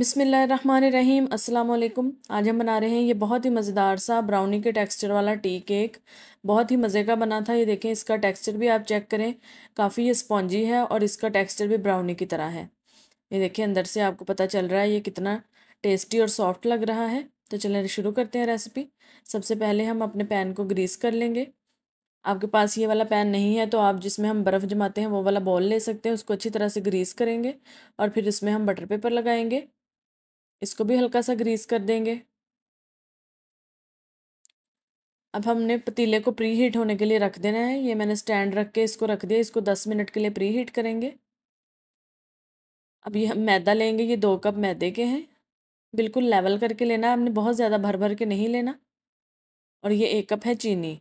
बिसमीम् अल्लाम आज हम बना रहे हैं ये बहुत ही मज़ेदार सा ब्राउनी के टेक्सचर वाला टी केक बहुत ही मज़े का बना था ये देखें इसका टेक्सचर भी आप चेक करें काफ़ी ये स्पॉन्जी है और इसका टेक्सचर भी ब्राउनी की तरह है ये देखिए अंदर से आपको पता चल रहा है ये कितना टेस्टी और सॉफ्ट लग रहा है तो चलें शुरू करते हैं रेसिपी सबसे पहले हम अपने पैन को ग्रीस कर लेंगे आपके पास ये वाला पैन नहीं है तो आप जिसमें हम बर्फ़ जमाते हैं वो वाला बॉल ले सकते हैं उसको अच्छी तरह से ग्रीस करेंगे और फिर इसमें हम बटर पेपर लगाएंगे इसको भी हल्का सा ग्रीस कर देंगे अब हमने पतीले को प्री हीट होने के लिए रख देना है ये मैंने स्टैंड रख के इसको रख दिया इसको दस मिनट के लिए प्री हीट करेंगे अब ये हम मैदा लेंगे ये दो कप मैदे के हैं बिल्कुल लेवल करके लेना है हमने बहुत ज़्यादा भर भर के नहीं लेना और ये एक कप है चीनी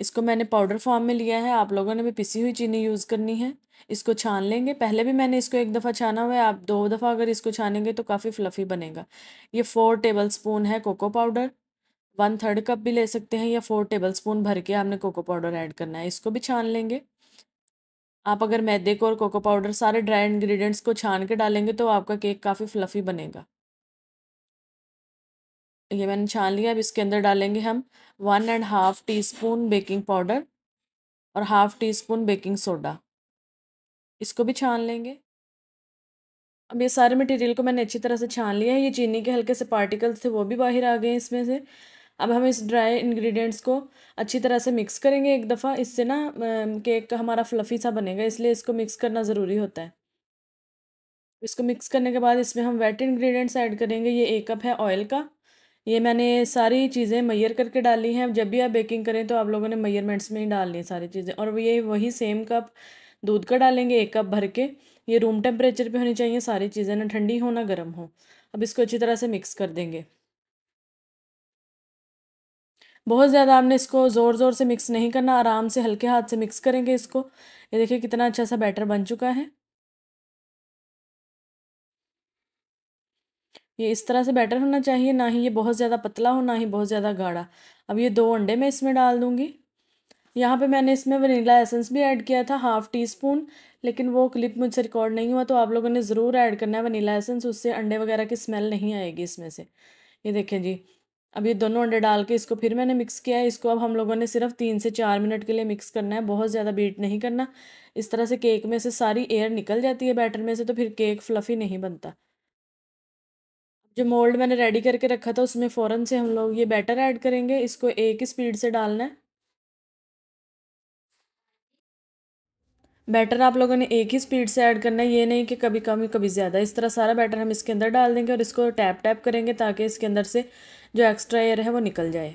इसको मैंने पाउडर फॉर्म में लिया है आप लोगों ने भी पिसी हुई चीनी यूज़ करनी है इसको छान लेंगे पहले भी मैंने इसको एक दफ़ा छाना हुआ है आप दो दफ़ा अगर इसको छानेंगे तो काफ़ी फ्लफ़ी बनेगा ये फ़ोर टेबल स्पून है cocoa powder one third cup भी ले सकते हैं या फोर टेबल स्पून भर के आपने कोको पाउडर ऐड करना है इसको भी छान लेंगे आप अगर मैदे को और कोको पाउडर सारे ड्राई इंग्रेडिएंट्स को छान के डालेंगे तो आपका केक काफ़ी फ्लफ़ी बनेगा ये मैंने छान लिया अब इसके अंदर डालेंगे हम one and half teaspoon baking powder और half teaspoon baking soda इसको भी छान लेंगे अब ये सारे मटेरियल को मैंने अच्छी तरह से छान लिया है ये चीनी के हल्के से पार्टिकल्स थे वो भी बाहर आ गए हैं इसमें से अब हम इस ड्राई इंग्रेडिएंट्स को अच्छी तरह से मिक्स करेंगे एक दफ़ा इससे ना केक का हमारा फ्लफ़ी सा बनेगा इसलिए इसको मिक्स करना ज़रूरी होता है इसको मिक्स करने के बाद इसमें हम वेट इंग्रेडिएंट्स ऐड करेंगे ये एक कप है ऑयल का ये मैंने सारी चीज़ें मैयर करके डाली हैं जब भी आप बेकिंग करें तो आप लोगों ने मैयरमेंट्स में ही डालनी है सारी चीज़ें और ये वही सेम कप दूध का डालेंगे एक कप भर के ये रूम टेम्परेचर पे होनी चाहिए सारी चीज़ें ना ठंडी हो ना गर्म हो अब इसको अच्छी तरह से मिक्स कर देंगे बहुत ज़्यादा आपने इसको ज़ोर ज़ोर से मिक्स नहीं करना आराम से हल्के हाथ से मिक्स करेंगे इसको ये देखिए कितना अच्छा सा बैटर बन चुका है ये इस तरह से बैटर होना चाहिए ना ही ये बहुत ज़्यादा पतला हो ना ही बहुत ज़्यादा गाढ़ा अब ये दो अंडे मैं इसमें डाल दूँगी यहाँ पे मैंने इसमें वनीला एसेंस भी ऐड किया था हाफ़ टी स्पून लेकिन वो क्लिप मुझसे रिकॉर्ड नहीं हुआ तो आप लोगों ने ज़रूर ऐड करना है वनीला एसेंस उससे अंडे वगैरह की स्मेल नहीं आएगी इसमें से ये देखें जी अब ये दोनों अंडे डाल के इसको फिर मैंने मिक्स किया है इसको अब हम लोगों ने सिर्फ तीन से चार मिनट के लिए मिक्स करना है बहुत ज़्यादा बीट नहीं करना इस तरह से केक में से सारी एयर निकल जाती है बैटर में से तो फिर केक फ्लफ़ी नहीं बनता जो मोल्ड मैंने रेडी करके रखा था उसमें फ़ौरन से हम लोग ये बैटर ऐड करेंगे इसको एक ही स्पीड से डालना है बैटर आप लोगों ने एक ही स्पीड से ऐड करना है ये नहीं कि कभी कम कभी ज़्यादा इस तरह सारा बैटर हम इसके अंदर डाल देंगे और इसको टैप टैप करेंगे ताकि इसके अंदर से जो एक्स्ट्रा एयर है वो निकल जाए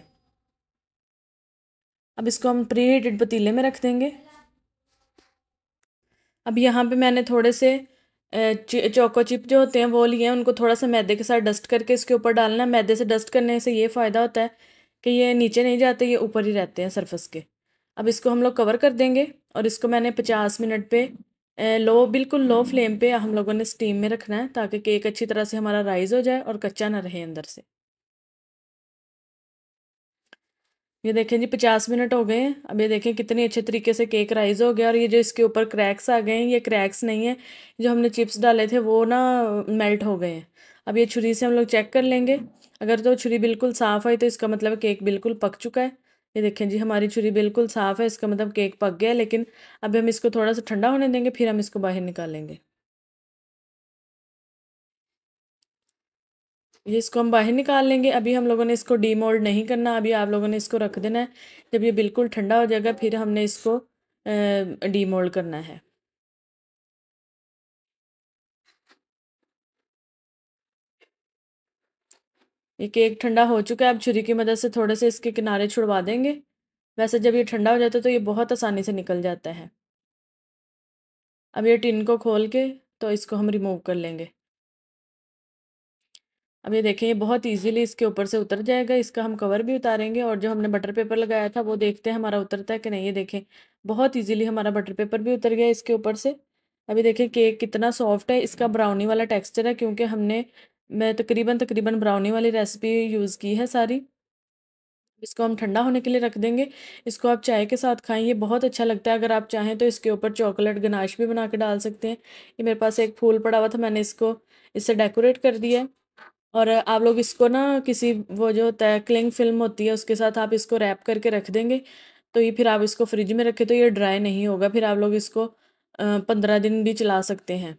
अब इसको हम प्री हीटेड पतीले में रख देंगे अब यहाँ पे मैंने थोड़े से चोको चिप जो होते हैं वो लिए उनको थोड़ा सा मैदे के साथ डस्ट करके इसके ऊपर डालना मैदे से डस्ट करने से ये फ़ायदा होता है कि ये नीचे नहीं जाते ये ऊपर ही रहते हैं सरफेस के अब इसको हम लोग कवर कर देंगे और इसको मैंने पचास मिनट पे लो बिल्कुल लो फ्लेम पे हम लोगों ने स्टीम में रखना है ताकि केक अच्छी तरह से हमारा राइज़ हो जाए और कच्चा ना रहे अंदर से ये देखें जी पचास मिनट हो गए हैं अब ये देखें कितने अच्छे तरीके से केक राइज़ हो गया और ये जो इसके ऊपर क्रैक्स आ गए हैं ये क्रैक्स नहीं है जो हमने चिप्स डाले थे वो ना मेल्ट हो गए हैं अब ये छुरी से हम लोग चेक कर लेंगे अगर तो छुरी बिल्कुल साफ़ है तो इसका मतलब केक बिल्कुल पक चुका है ये देखें जी हमारी छुरी बिल्कुल साफ़ है इसका मतलब केक पक गया लेकिन अभी हम इसको थोड़ा सा ठंडा होने देंगे फिर हम इसको बाहर निकालेंगे ये इसको हम बाहर निकाल लेंगे अभी हम लोगों ने इसको डीमोल्ड नहीं करना अभी आप लोगों ने इसको रख देना है जब ये बिल्कुल ठंडा हो जाएगा फिर हमने इसको डीमोल्ड करना है ये केक ठंडा हो चुका है अब छुरी की मदद से थोड़े से इसके किनारे छुड़वा देंगे वैसे जब ये ठंडा हो जाता है तो ये बहुत आसानी से निकल जाता है अब ये टिन को खोल के तो इसको हम रिमूव कर लेंगे अब ये देखें ये बहुत इजीली इसके ऊपर से उतर जाएगा इसका हम कवर भी उतारेंगे और जो हमने बटर पेपर लगाया था वो देखते हैं हमारा उतरता है कि नहीं ये देखें बहुत इजीली हमारा बटर पेपर भी उतर गया इसके ऊपर से अभी देखें केक कितना सॉफ्ट है इसका ब्राउनी वाला टेक्सचर है क्योंकि हमने मैं तकरीबन तकरीबन ब्राउनी वाली रेसिपी यूज़ की है सारी इसको हम ठंडा होने के लिए रख देंगे इसको आप चाय के साथ खाएं ये बहुत अच्छा लगता है अगर आप चाहें तो इसके ऊपर चॉकलेट गनाश भी बना के डाल सकते हैं ये मेरे पास एक फूल पड़ा हुआ था मैंने इसको इससे डेकोरेट कर दिया और आप लोग इसको ना किसी वो जो होता है क्लिंग फिल्म होती है उसके साथ आप इसको रैप करके रख देंगे तो ये फिर आप इसको फ्रिज में रखें तो ये ड्राई नहीं होगा फिर आप लोग इसको पंद्रह दिन भी चला सकते हैं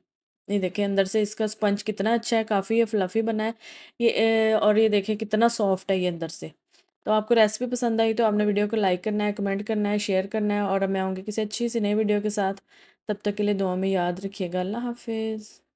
ये देखें अंदर से इसका स्पंज कितना अच्छा है काफ़ी ये फ्लफ़ी बना है ये और ये देखें कितना सॉफ्ट है ये अंदर से तो आपको रेसिपी पसंद आई तो आपने वीडियो को लाइक करना है कमेंट करना है शेयर करना है और मैं आऊँगी किसी अच्छी सी नई वीडियो के साथ तब तक के लिए दुआ में याद रखिएगा अल्लाह हाफिज़